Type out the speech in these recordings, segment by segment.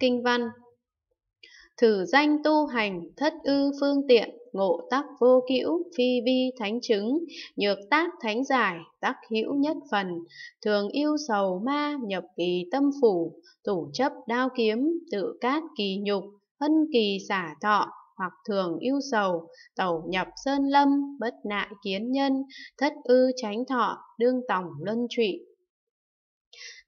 Kinh văn Thử danh tu hành, thất ư phương tiện, ngộ tắc vô cữu, phi vi thánh chứng, nhược tác thánh giải, tắc hữu nhất phần, thường yêu sầu ma, nhập kỳ tâm phủ, thủ chấp đao kiếm, tự cát kỳ nhục, hân kỳ xả thọ, hoặc thường yêu sầu, tẩu nhập sơn lâm, bất nại kiến nhân, thất ư tránh thọ, đương tổng luân trụy,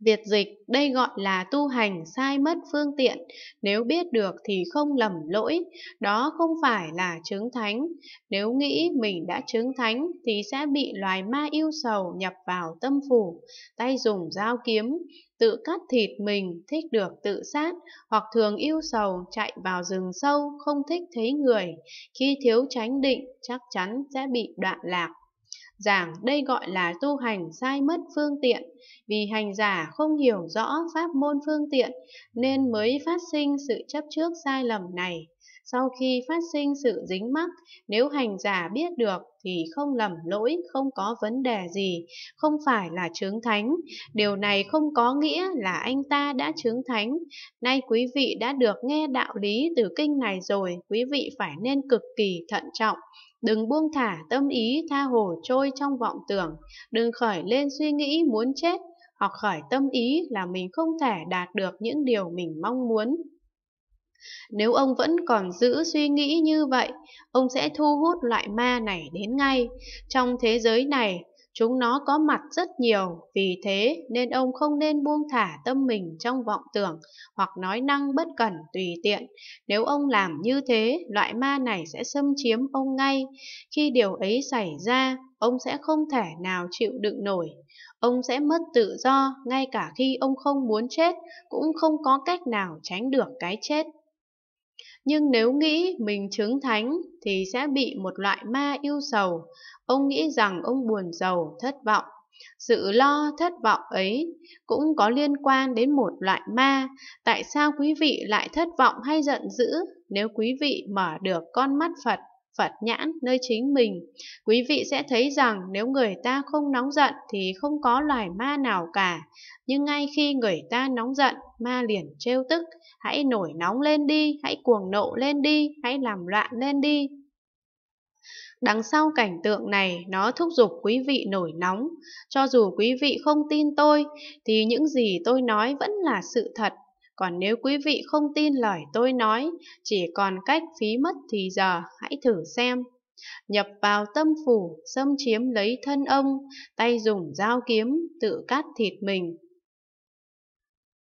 Việt dịch, đây gọi là tu hành sai mất phương tiện, nếu biết được thì không lầm lỗi, đó không phải là chứng thánh. Nếu nghĩ mình đã chứng thánh thì sẽ bị loài ma yêu sầu nhập vào tâm phủ, tay dùng dao kiếm, tự cắt thịt mình, thích được tự sát, hoặc thường yêu sầu chạy vào rừng sâu, không thích thấy người. Khi thiếu tránh định, chắc chắn sẽ bị đoạn lạc giảng đây gọi là tu hành sai mất phương tiện, vì hành giả không hiểu rõ pháp môn phương tiện nên mới phát sinh sự chấp trước sai lầm này sau khi phát sinh sự dính mắc, nếu hành giả biết được thì không lầm lỗi, không có vấn đề gì, không phải là chứng thánh. Điều này không có nghĩa là anh ta đã chứng thánh. Nay quý vị đã được nghe đạo lý từ kinh này rồi, quý vị phải nên cực kỳ thận trọng. Đừng buông thả tâm ý tha hồ trôi trong vọng tưởng, đừng khởi lên suy nghĩ muốn chết, hoặc khởi tâm ý là mình không thể đạt được những điều mình mong muốn. Nếu ông vẫn còn giữ suy nghĩ như vậy, ông sẽ thu hút loại ma này đến ngay. Trong thế giới này, chúng nó có mặt rất nhiều, vì thế nên ông không nên buông thả tâm mình trong vọng tưởng hoặc nói năng bất cẩn tùy tiện. Nếu ông làm như thế, loại ma này sẽ xâm chiếm ông ngay. Khi điều ấy xảy ra, ông sẽ không thể nào chịu đựng nổi. Ông sẽ mất tự do, ngay cả khi ông không muốn chết, cũng không có cách nào tránh được cái chết. Nhưng nếu nghĩ mình chứng thánh thì sẽ bị một loại ma yêu sầu. Ông nghĩ rằng ông buồn giàu, thất vọng. Sự lo thất vọng ấy cũng có liên quan đến một loại ma. Tại sao quý vị lại thất vọng hay giận dữ nếu quý vị mở được con mắt Phật Phật nhãn nơi chính mình. Quý vị sẽ thấy rằng nếu người ta không nóng giận thì không có loài ma nào cả. Nhưng ngay khi người ta nóng giận, ma liền trêu tức. Hãy nổi nóng lên đi, hãy cuồng nộ lên đi, hãy làm loạn lên đi, Đằng sau cảnh tượng này nó thúc giục quý vị nổi nóng. Cho dù quý vị không tin tôi thì những gì tôi nói vẫn là sự thật. Còn nếu quý vị không tin lời tôi nói, chỉ còn cách phí mất thì giờ, hãy thử xem. Nhập vào tâm phủ, xâm chiếm lấy thân ông, tay dùng dao kiếm, tự cắt thịt mình,